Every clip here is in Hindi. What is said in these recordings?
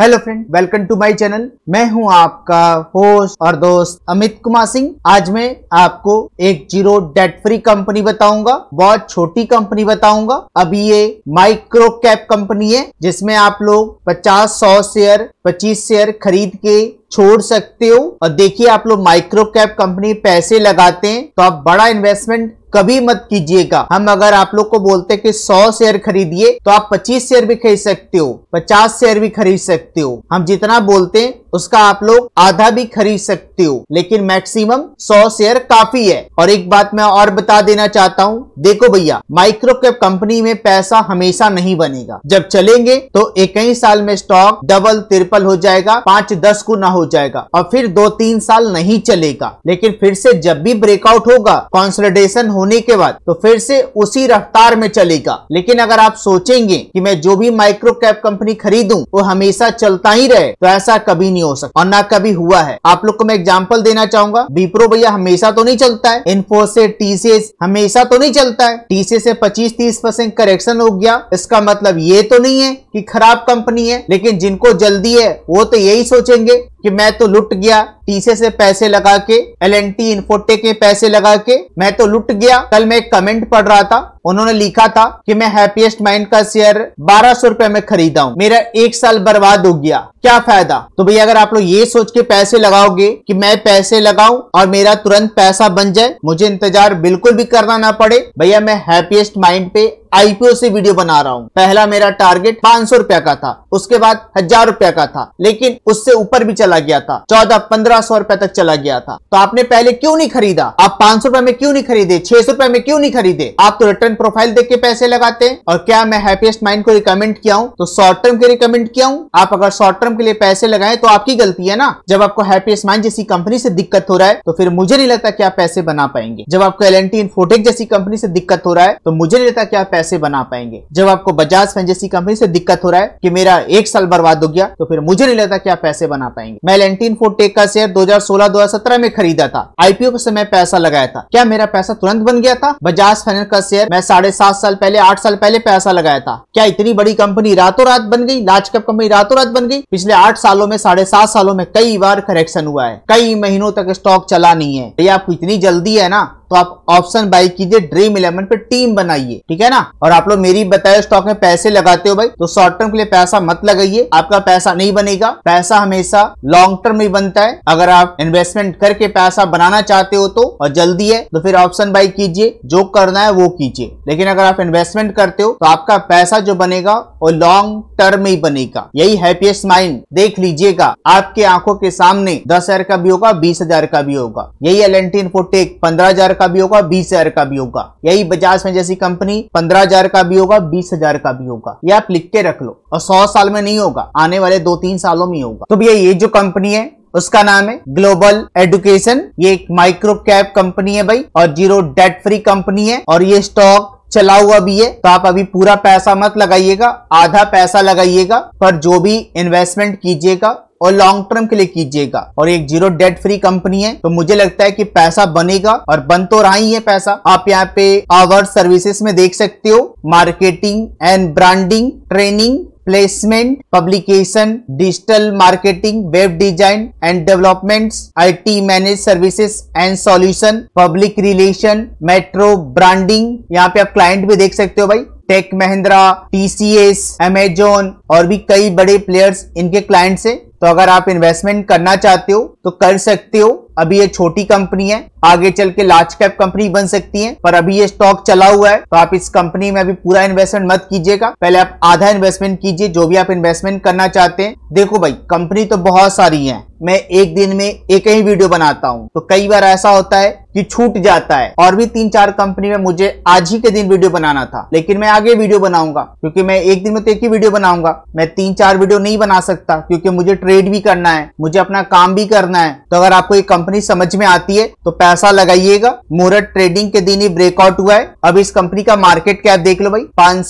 hello friend welcome to my channel मैं हूं आपका होस्ट और दोस्त अमित कुमार सिंह आज मैं आपको एक जीरो डेट फ्री कंपनी बताऊंगा बहुत छोटी कंपनी बताऊंगा अभी ये माइक्रो कैप कंपनी है जिसमें आप लोग 50 सौ शेयर 25 शेयर खरीद के छोड़ सकते हो और देखिए आप लोग माइक्रो कैप कंपनी पैसे लगाते हैं तो आप बड़ा इन्वेस्टमेंट कभी मत कीजिएगा हम अगर आप लोग को बोलते कि 100 शेयर खरीदिए तो आप 25 शेयर भी खरीद सकते हो 50 शेयर भी खरीद सकते हो हम जितना बोलते हैं उसका आप लोग आधा भी खरीद सकते हो लेकिन मैक्सिमम 100 शेयर काफी है और एक बात मैं और बता देना चाहता हूँ देखो भैया माइक्रो कैप कंपनी में पैसा हमेशा नहीं बनेगा जब चलेंगे तो एक ही साल में स्टॉक डबल तिरपल हो जाएगा पांच दस गुना हो जाएगा और फिर दो तीन साल नहीं चलेगा लेकिन फिर से जब भी ब्रेकआउट होगा कॉन्सल्टेशन होने होने के बाद तो फिर से उसी रफ्तार में चलेगा लेकिन अगर आप सोचेंगे कि मैं जो भी माइक्रो कैप कंपनी खरीदूं वो हमेशा चलता ही रहे तो ऐसा कभी नहीं हो सकता और ना कभी हुआ है आप लोग को मैं एग्जाम्पल देना चाहूंगा बीप्रो भैया हमेशा तो नहीं चलता है इन्फोसिस टीसीएस हमेशा तो नहीं चलता है टीसीएस से पच्चीस तीस परसेंट करेक्शन हो गया इसका मतलब ये तो नहीं है की खराब कंपनी है लेकिन जिनको जल्दी है वो तो यही सोचेंगे कि मैं तो लुट गया टीसे से पैसे लगा के एल एन टी इन्फोटेक में पैसे लगा के मैं तो लुट गया कल मैं एक कमेंट पढ़ रहा था उन्होंने लिखा था कि मैं हैप्पीएस्ट माइंड का शेयर बारह सौ रुपए में खरीदा हूं मेरा एक साल बर्बाद हो गया क्या फायदा तो भैया अगर आप लोग ये सोच के पैसे लगाओगे कि मैं पैसे लगाऊं और मेरा तुरंत पैसा बन जाए मुझे इंतजार बिल्कुल भी करना ना पड़े भैया मैं हैप्पीएस्ट माइंड पे आईपीओ से वीडियो बना रहा हूँ पहला मेरा टारगेट पांच सौ रुपया का था उसके बाद हजार रुपया का था लेकिन उससे ऊपर भी चला गया था चौदह पंद्रह सौ रुपया तक चला गया था तो आपने पहले क्यों नहीं खरीदा आप पांच सौ रुपए में क्यों नहीं खरीदे छह सौ रुपए में क्यों नहीं खरीदे आप तो रिटर्न प्रोफाइल देख के पैसे लगाते हैं और क्या मैं हैप्पीएस्ट माइंड को रिकमेंड किया हूँ तो शॉर्ट टर्म के रिकमेंड किया हूँ आप अगर शॉर्ट टर्म के लिए पैसे लगाए तो आपकी गलती है ना जब आपको हैप्पीएस्ट माइंड जैसी कंपनी से दिक्कत हो रहा है तो फिर मुझे नहीं लगता कि आप पैसे बना पाएंगे जब आपको एल एन इन्फोटेक जैसी कंपनी से दिक्कत हो रहा है तो मुझे नहीं लगता कि आप पैसे बना पाएंगे जब आपको बजाज फैन जैसी कंपनी से दिक्कत हो रहा है कि मेरा एक साल बर्बाद हो गया तो फिर मुझे नहीं लगता कि आप पैसे बना पाएंगे मैं लेंटीन इन्फोटेक का शेयर 2016-2017 में खरीदा था आईपीओ के समय पैसा लगाया था क्या मेरा पैसा तुरंत बन गया था बजाज फाइनेंस का शेयर मैं साढ़े सात साल पहले आठ साल पहले पैसा लगाया था क्या इतनी बड़ी कंपनी रातों रात बन गई लार्ज कैप कंपनी रातों रात बन गई पिछले आठ सालों में साढ़े सात सालों में कई बार करेक्शन हुआ है कई महीनों तक स्टॉक चला नहीं है ये आपको इतनी जल्दी है ना तो आप ऑप्शन बाई कीजिए ड्रीम इलेवन पे टीम बनाइए ठीक है ना और आप लोग मेरी बताए स्टॉक में पैसे लगाते हो भाई तो शॉर्ट टर्म के लिए पैसा मत लगाइए आपका पैसा नहीं बनेगा पैसा हमेशा लॉन्ग टर्म में बनता है अगर आप इन्वेस्टमेंट करके पैसा बनाना चाहते हो तो और जल्दी है तो फिर ऑप्शन बाई कीजिए जो करना है वो कीजिए लेकिन अगर आप इन्वेस्टमेंट करते हो तो आपका पैसा जो बनेगा वो लॉन्ग टर्म में ही बनेगा यही हैप्पीएस्ट माइंड देख लीजिएगा आपके आंखों के सामने दस हजार का भी होगा बीस हजार का भी होगा यही एल एन टी इन्फोटेक पंद्रह हजार का भी होगा बीस हजार का भी होगा यही बजाज में जैसी कंपनी पंद्रह हजार का भी होगा बीस हजार का भी होगा ये आप लिख के रख लो और सौ साल में नहीं होगा आने वाले दो तीन सालों में होगा तो भैया ये जो कंपनी है उसका नाम है ग्लोबल एडुकेशन ये एक माइक्रो कैप कंपनी है भाई और जीरो डेट फ्री कंपनी है और ये स्टॉक चला हुआ भी है तो आप अभी पूरा पैसा मत लगाइएगा आधा पैसा लगाइएगा पर जो भी इन्वेस्टमेंट कीजिएगा और लॉन्ग टर्म के लिए कीजिएगा और एक जीरो डेट फ्री कंपनी है तो मुझे लगता है कि पैसा बनेगा और बन तो रहा ही है पैसा आप यहाँ पे आवर्स सर्विसेज में देख सकते हो marketing and branding training placement publication digital marketing web design and I IT manage services and solution public relation metro branding यहाँ पे आप क्लाइंट भी देख सकते हो भाई टेक महिंद्रा टीसीएस एमेजोन और भी कई बड़े प्लेयर्स इनके क्लाइंट से तो अगर आप इन्वेस्टमेंट करना चाहते हो तो कर सकते हो अभी ये छोटी कंपनी है आगे चल के लार्ज कैप कंपनी बन सकती है पर अभी ये स्टॉक चला हुआ है तो आप इस कंपनी में अभी पूरा इन्वेस्टमेंट मत कीजिएगा पहले आप आधा इन्वेस्टमेंट कीजिए जो भी आप इन्वेस्टमेंट करना चाहते हैं देखो भाई कंपनी तो बहुत सारी है मैं एक दिन में एक ही वीडियो बनाता हूँ तो कई बार ऐसा होता है कि छूट जाता है और भी तीन चार कंपनी में मुझे आज ही के दिन वीडियो बनाना था लेकिन मैं आगे वीडियो बनाऊंगा क्योंकि मैं एक दिन में तो एक ही वीडियो बनाऊंगा मैं तीन चार वीडियो नहीं बना सकता क्योंकि मुझे ट्रेड भी करना है मुझे अपना काम भी करना है तो अगर आपको ये कंपनी समझ में आती है तो पैसा लगाइएगा मुहूर्त ट्रेडिंग के दिन ही ब्रेकआउट हुआ है अब इस कंपनी का मार्केट कैप देख लो भाई पांच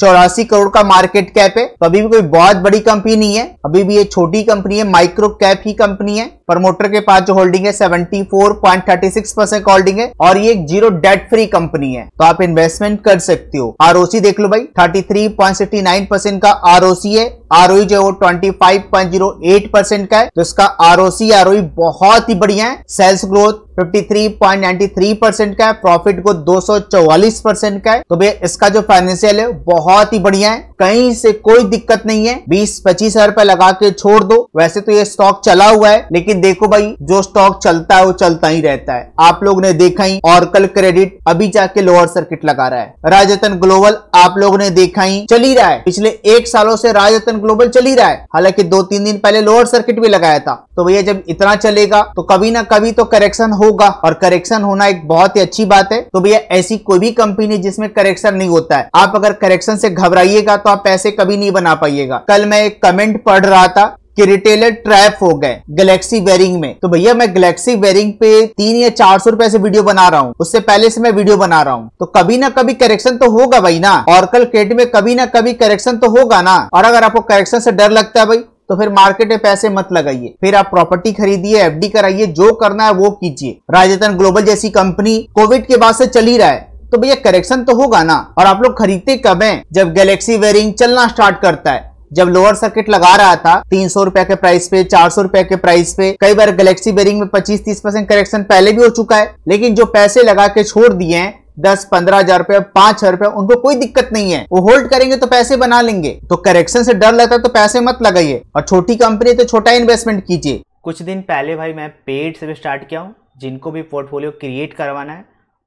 चौरासी करोड़ का मार्केट कैप है तो अभी भी कोई बहुत बड़ी कंपनी नहीं है अभी भी ये छोटी कंपनी है माइक्रो कैप ही कंपनी है प्रमोटर के पास जो होल्डिंग है 74.36 परसेंट होल्डिंग है और ये एक जीरो डेट फ्री कंपनी है तो आप इन्वेस्टमेंट कर सकते हो आर देख लो भाई 33.69 परसेंट का आर है आर e जो वो 25.08 परसेंट का है तो इसका आर ओ e बहुत ही बढ़िया है सेल्स ग्रोथ 53.93 परसेंट का है प्रॉफिट को 244 परसेंट का है तो भैया इसका जो फाइनेंशियल है बहुत ही बढ़िया है कहीं से कोई दिक्कत नहीं है बीस पच्चीस हजार रुपए लगा के छोड़ दो वैसे तो ये स्टॉक चला हुआ है लेकिन देखो भाई जो स्टॉक चलता है वो चलता ही रहता है आप लोग ने देखा ही कल क्रेडिट अभी जाके लोअर सर्किट लगा रहा है राजतन ग्लोबल आप लोग ने देखा ही चली रहा है पिछले एक सालों से राजतन ग्लोबल चली रहा है हालांकि दो तीन दिन पहले लोअर सर्किट भी लगाया था तो भैया जब इतना चलेगा तो कभी ना कभी तो करेक्शन होगा और करेक्शन होना एक बहुत ही अच्छी बात है तो भैया ऐसी कोई भी कंपनी जिसमें करेक्शन नहीं होता है आप अगर करेक्शन से घबराइएगा तो आप पैसे कभी नहीं बना पाइएगा कल मैं एक कमेंट पढ़ रहा था कि रिटेलर ट्रैप हो गए गैलेक्सी वेरिंग में तो भैया मैं गैलेक्सी वेरिंग पे तीन या चार सौ रुपए से वीडियो बना रहा हूँ उससे पहले से मैं वीडियो बना रहा हूँ तो कभी ना कभी करेक्शन तो होगा भाई ना कल केट में कभी ना कभी करेक्शन तो होगा ना और अगर आपको करेक्शन से डर लगता है भाई तो फिर मार्केट में पैसे मत लगाइए फिर आप प्रॉपर्टी खरीदिए एफडी कराइए जो करना है वो कीजिए राजस्थान ग्लोबल जैसी कंपनी कोविड के बाद से चली रहा है तो भैया करेक्शन तो होगा ना और आप लोग खरीदते कब है जब गैलेक्सी वेरिंग चलना स्टार्ट करता है जब लोअर सर्किट लगा रहा था तीन सौ रुपए के प्राइस पे चार सौ रुपए के प्राइस पे कई बार गैलेक्सी बेरिंग में पच्चीस तीस परसेंट करेक्शन पहले भी हो चुका है लेकिन जो पैसे लगा के छोड़ दिए हैं दस पंद्रह हजार रुपए पांच हजार रुपए उनको कोई दिक्कत नहीं है वो होल्ड करेंगे तो पैसे बना लेंगे तो करेक्शन से डर लगता है तो पैसे मत लगाइए और छोटी कंपनी तो छोटा इन्वेस्टमेंट कीजिए कुछ दिन पहले भाई मैं पेड से भी स्टार्ट किया हूँ जिनको भी पोर्टफोलियो क्रिएट करवाना है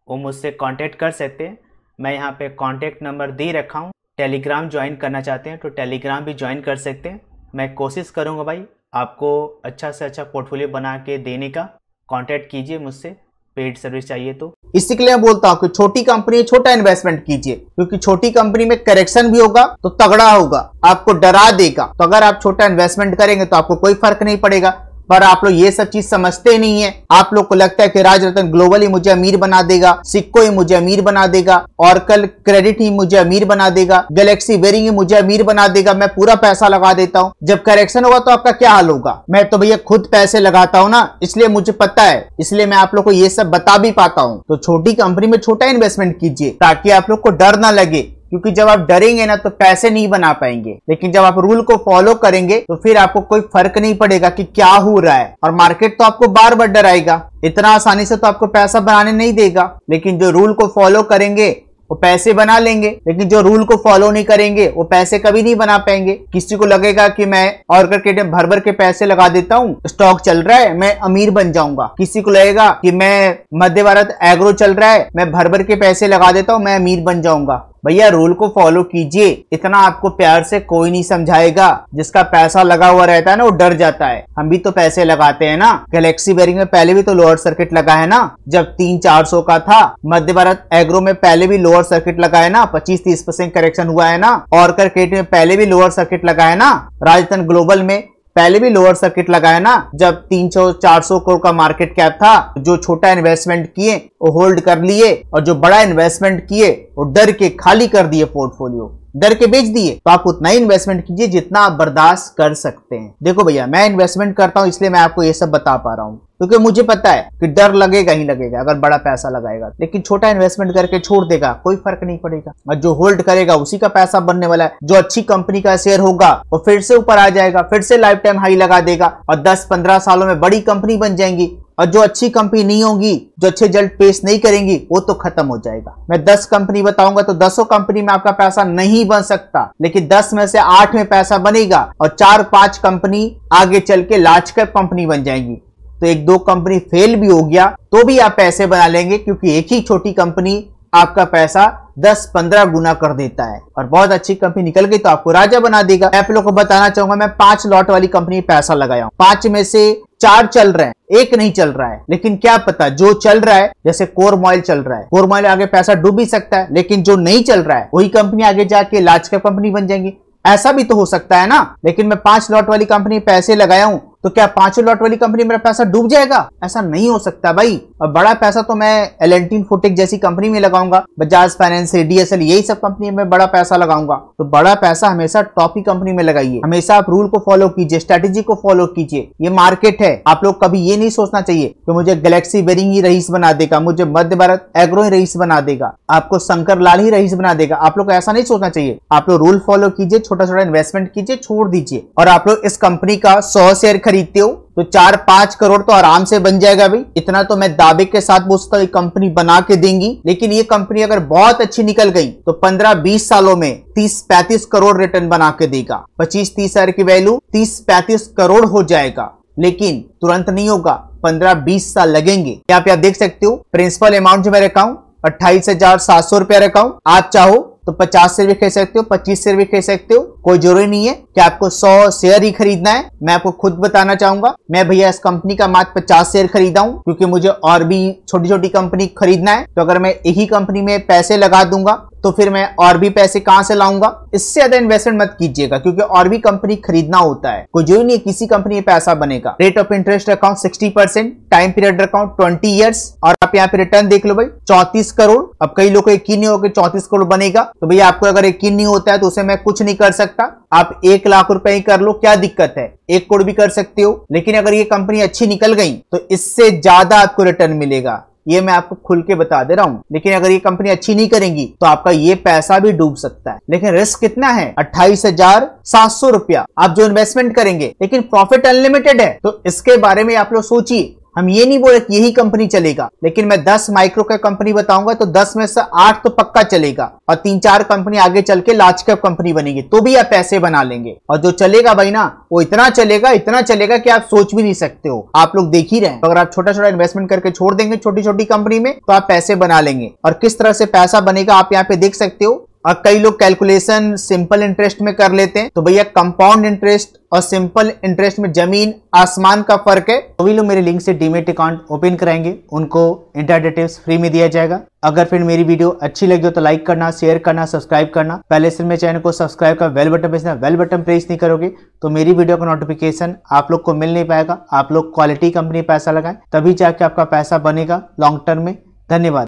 वो मुझसे कांटेक्ट कर सकते हैं मैं यहाँ पे कांटेक्ट नंबर दे रखा हूँ टेलीग्राम ज्वाइन करना चाहते हैं तो टेलीग्राम भी ज्वाइन कर सकते हैं मैं कोशिश करूँगा भाई आपको अच्छा से अच्छा पोर्टफोलियो बना के देने का कॉन्टैक्ट कीजिए मुझसे पेड सर्विस चाहिए तो इसी के लिए मैं बोलता हूँ कि छोटी कंपनी छोटा इन्वेस्टमेंट कीजिए क्योंकि छोटी कंपनी में करेक्शन भी होगा तो तगड़ा होगा आपको डरा देगा तो अगर आप छोटा इन्वेस्टमेंट करेंगे तो आपको कोई फर्क नहीं पड़ेगा पर आप लोग ये सब चीज समझते नहीं है आप लोग को लगता है कि राज रतन ग्लोबल ही मुझे अमीर बना देगा सिक्को ही मुझे अमीर बना देगा और कल क्रेडिट ही मुझे अमीर बना देगा गैलेक्सी वेरिंग ही मुझे अमीर बना देगा मैं पूरा पैसा लगा देता हूँ जब करेक्शन होगा तो आपका क्या हाल होगा मैं तो भैया खुद पैसे लगाता हूँ ना इसलिए मुझे पता है इसलिए मैं आप लोग को ये सब बता भी पाता हूँ तो छोटी कंपनी में छोटा इन्वेस्टमेंट कीजिए ताकि आप लोग को डर ना लगे क्योंकि जब आप डरेंगे ना तो पैसे नहीं बना पाएंगे लेकिन जब आप रूल को फॉलो करेंगे तो फिर आपको कोई फर्क नहीं पड़ेगा कि क्या हो रहा है और मार्केट तो आपको बार बार डराएगा इतना आसानी से तो आपको पैसा बनाने नहीं देगा लेकिन जो रूल को फॉलो करेंगे वो पैसे बना लेंगे लेकिन जो रूल को फॉलो नहीं करेंगे वो पैसे कभी नहीं बना पाएंगे किसी को लगेगा कि मैं और करके भर भर के पैसे लगा देता हूँ स्टॉक चल रहा है मैं अमीर बन जाऊंगा किसी को लगेगा कि मैं मध्य भारत एग्रो चल रहा है मैं भर भर के पैसे लगा देता हूँ मैं अमीर बन जाऊंगा भैया रूल को फॉलो कीजिए इतना आपको प्यार से कोई नहीं समझाएगा जिसका पैसा लगा हुआ रहता है ना वो डर जाता है हम भी तो पैसे लगाते हैं ना गैलेक्सी बेरिंग में पहले भी तो लोअर सर्किट लगा है ना जब तीन चार सौ का था मध्य भारत एग्रो में पहले भी लोअर सर्किट लगा है ना पच्चीस तीस परसेंट करेक्शन हुआ है ना और करकेट में पहले भी लोअर सर्किट लगा है ना राजस्थान ग्लोबल में पहले भी लोअर सर्किट लगाया ना जब 300 400 करोड़ का मार्केट कैप था जो छोटा इन्वेस्टमेंट किए वो होल्ड कर लिए और जो बड़ा इन्वेस्टमेंट किए वो डर के खाली कर दिए पोर्टफोलियो डर के बेच दिए तो आप उतना ही इन्वेस्टमेंट कीजिए जितना आप बर्दाश्त कर सकते हैं देखो भैया मैं इन्वेस्टमेंट करता हूँ इसलिए मैं आपको ये सब बता पा रहा हूँ क्योंकि मुझे पता है कि डर लगेगा ही लगेगा अगर बड़ा पैसा लगाएगा लेकिन छोटा इन्वेस्टमेंट करके छोड़ देगा कोई फर्क नहीं पड़ेगा और जो होल्ड करेगा उसी का पैसा बनने वाला है जो अच्छी कंपनी का शेयर होगा वो फिर से ऊपर आ जाएगा फिर से लाइफ टाइम हाई लगा देगा और 10-15 सालों में बड़ी कंपनी बन जाएंगी और जो अच्छी कंपनी नहीं होगी जो अच्छे रिजल्ट पेश नहीं करेंगी वो तो खत्म हो जाएगा मैं दस कंपनी बताऊंगा तो दसों कंपनी में आपका पैसा नहीं बन सकता लेकिन दस में से आठ में पैसा बनेगा और चार पांच कंपनी आगे चल के लार्ज कैप कंपनी बन जाएंगी तो एक दो कंपनी फेल भी हो गया तो भी आप पैसे बना लेंगे क्योंकि एक ही छोटी कंपनी आपका पैसा 10-15 गुना कर देता है और बहुत अच्छी कंपनी निकल गई तो आपको राजा बना देगा आप लोग को बताना चाहूंगा मैं पांच लॉट वाली कंपनी पैसा लगाया हूं पांच में से चार चल रहे हैं एक नहीं चल रहा है लेकिन क्या पता जो चल रहा है जैसे कोर मॉइल चल रहा है कोर मॉइल आगे पैसा डूब भी सकता है लेकिन जो नहीं चल रहा है वही कंपनी आगे जाके लार्ज कैप कंपनी बन जाएंगी ऐसा भी तो हो सकता है ना लेकिन मैं पांच लॉट वाली कंपनी पैसे लगाया हूं तो क्या पांचों लॉट वाली कंपनी मेरा पैसा डूब जाएगा ऐसा नहीं हो सकता भाई और बड़ा पैसा तो मैं एल एंटीन फोटेक जैसी कंपनी में लगाऊंगा बजाज फाइनेंस डीएसएल यही सब कंपनी में बड़ा पैसा लगाऊंगा तो बड़ा पैसा हमेशा टॉप ही कंपनी में लगाइए हमेशा आप रूल को फॉलो कीजिए स्ट्रेटेजी को फॉलो कीजिए ये मार्केट है आप लोग कभी ये नहीं सोचना चाहिए कि मुझे गैलेक्सी बेरिंग ही रईस बना देगा मुझे मध्य भारत एग्रो ही रईस बना देगा आपको शंकर लाल ही रईस बना देगा आप लोग ऐसा नहीं सोचना चाहिए आप लोग रूल फॉलो कीजिए छोटा छोटा इन्वेस्टमेंट कीजिए छोड़ दीजिए और आप लोग इस कंपनी का सौ शेयर खरीदते हो तो चार पांच करोड़ तो आराम से बन जाएगा भाई इतना तो मैं दावे के साथ बोल सकता हूँ कंपनी बना के देंगी लेकिन ये कंपनी अगर बहुत अच्छी निकल गई तो पंद्रह बीस सालों में तीस पैंतीस करोड़ रिटर्न बना के देगा पच्चीस तीस हजार की वैल्यू तीस पैंतीस करोड़ हो जाएगा लेकिन तुरंत नहीं होगा पंद्रह बीस साल लगेंगे आप यहाँ देख सकते हो प्रिंसिपल अमाउंट जो मैं रखा हूँ अट्ठाईस हजार सात सौ रुपया रखा हूँ आप चाहो तो 50 शेयर भी खरीद सकते हो 25 शेयर भी खरीद सकते हो कोई जरूरी नहीं है कि आपको 100 शेयर ही खरीदना है मैं आपको खुद बताना चाहूंगा मैं भैया इस कंपनी का मात्र 50 शेयर खरीदा हूँ क्योंकि मुझे और भी छोटी छोटी कंपनी खरीदना है तो अगर मैं यही कंपनी में पैसे लगा दूंगा तो फिर मैं और भी पैसे कहाँ से लाऊंगा इससे ज्यादा इन्वेस्टमेंट मत कीजिएगा क्योंकि और भी कंपनी खरीदना होता है कोई जो नहीं किसी कंपनी में पैसा बनेगा rate of interest account sixty percent time period account twenty years और आप यहाँ पे रिटर्न देख लो भाई चौतीस करोड़ अब कई लोग को यकीन नहीं होगा चौतीस करोड़ बनेगा तो भैया आपको अगर यकीन नहीं होता है तो उसे मैं कुछ नहीं कर सकता आप एक लाख रुपए ही कर लो क्या दिक्कत है एक करोड़ भी कर सकते हो लेकिन अगर ये कंपनी अच्छी निकल गई तो इससे ज्यादा आपको रिटर्न मिलेगा ये मैं आपको खुल के बता दे रहा हूँ लेकिन अगर ये कंपनी अच्छी नहीं करेंगी तो आपका ये पैसा भी डूब सकता है लेकिन रिस्क कितना है अट्ठाईस हजार सात सौ रुपया आप जो इन्वेस्टमेंट करेंगे लेकिन प्रॉफिट अनलिमिटेड है तो इसके बारे में आप लोग सोचिए हम ये नहीं बोल कि यही कंपनी चलेगा लेकिन मैं 10 माइक्रो कैप कंपनी बताऊंगा तो 10 में से 8 तो पक्का चलेगा और तीन चार कंपनी आगे चल के लार्ज कैप कंपनी बनेगी तो भी आप पैसे बना लेंगे और जो चलेगा भाई ना वो इतना चलेगा इतना चलेगा कि आप सोच भी नहीं सकते हो आप लोग देख ही रहे तो अगर आप छोटा छोटा इन्वेस्टमेंट करके छोड़ देंगे छोटी छोटी कंपनी में तो आप पैसे बना लेंगे और किस तरह से पैसा बनेगा आप यहाँ पे देख सकते हो और कई लोग कैलकुलेशन सिंपल इंटरेस्ट में कर लेते हैं तो भैया कंपाउंड इंटरेस्ट और सिंपल इंटरेस्ट में जमीन आसमान का फर्क है तो भी लोग मेरे लिंक से डीमेट अकाउंट ओपन कराएंगे उनको इंटर डिटेल्स फ्री में दिया जाएगा अगर फिर मेरी वीडियो अच्छी लगी हो तो लाइक करना शेयर करना सब्सक्राइब करना पहले से मेरे चैनल को सब्सक्राइब कर बेल बटन भेजना बेल बटन प्रेस नहीं करोगे तो मेरी वीडियो का नोटिफिकेशन आप लोग को मिल नहीं पाएगा आप लोग क्वालिटी कंपनी पैसा लगाए तभी जाके आपका पैसा बनेगा लॉन्ग टर्म में धन्यवाद